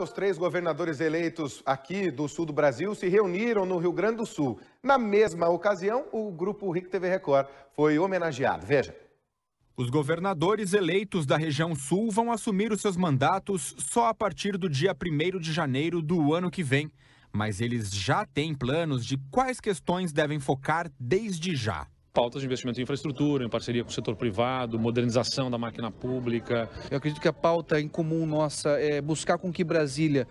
Os três governadores eleitos aqui do sul do Brasil se reuniram no Rio Grande do Sul. Na mesma ocasião, o grupo RIC TV Record foi homenageado. Veja. Os governadores eleitos da região sul vão assumir os seus mandatos só a partir do dia 1 de janeiro do ano que vem. Mas eles já têm planos de quais questões devem focar desde já pautas de investimento em infraestrutura, em parceria com o setor privado, modernização da máquina pública. Eu acredito que a pauta em comum nossa é buscar com que Brasília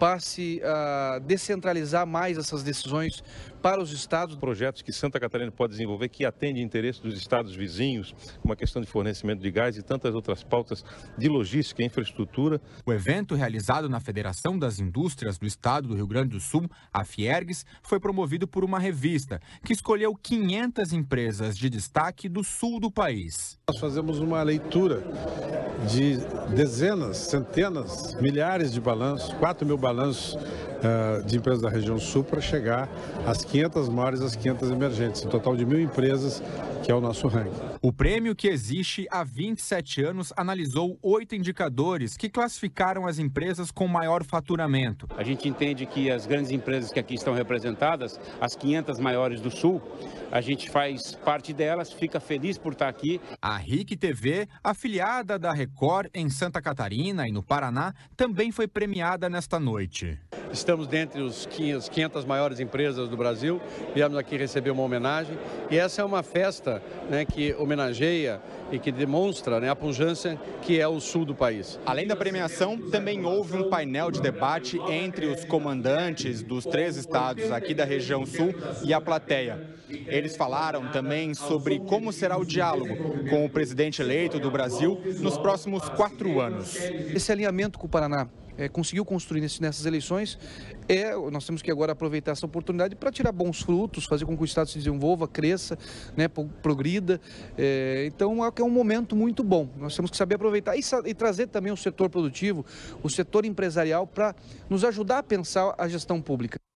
passe a descentralizar mais essas decisões para os estados. Projetos que Santa Catarina pode desenvolver que atende interesse dos estados vizinhos, uma questão de fornecimento de gás e tantas outras pautas de logística e infraestrutura. O evento realizado na Federação das Indústrias do Estado do Rio Grande do Sul, a Fiergs, foi promovido por uma revista que escolheu 500 empresas de destaque do sul do país. Nós fazemos uma leitura de dezenas, centenas, milhares de balanços, 4 mil balanços uh, de empresas da região sul para chegar às 500 maiores, às 500 emergentes, um total de mil empresas, que é o nosso ranking. O prêmio, que existe há 27 anos, analisou oito indicadores que classificaram as empresas com maior faturamento. A gente entende que as grandes empresas que aqui estão representadas, as 500 maiores do sul, a gente faz parte delas, fica feliz por estar aqui. A RIC TV, afiliada da Record em Santa Catarina e no Paraná também foi premiada nesta noite. Estamos dentre os 500 maiores empresas do Brasil. Viemos aqui receber uma homenagem. E essa é uma festa né, que homenageia e que demonstra né, a pujança que é o sul do país. Além da premiação, também houve um painel de debate entre os comandantes dos três estados aqui da região sul e a plateia. Eles falaram também sobre como será o diálogo com o presidente eleito do Brasil nos próximos quatro anos. Esse alinhamento com o Paraná é, conseguiu construir nesse, nessas eleições, é, nós temos que agora aproveitar essa oportunidade para tirar bons frutos, fazer com que o Estado se desenvolva, cresça, né, progrida. Eh, então é, então é um momento muito bom. Nós temos que saber aproveitar e, e trazer também o setor produtivo, o setor empresarial, para nos ajudar a pensar a gestão pública.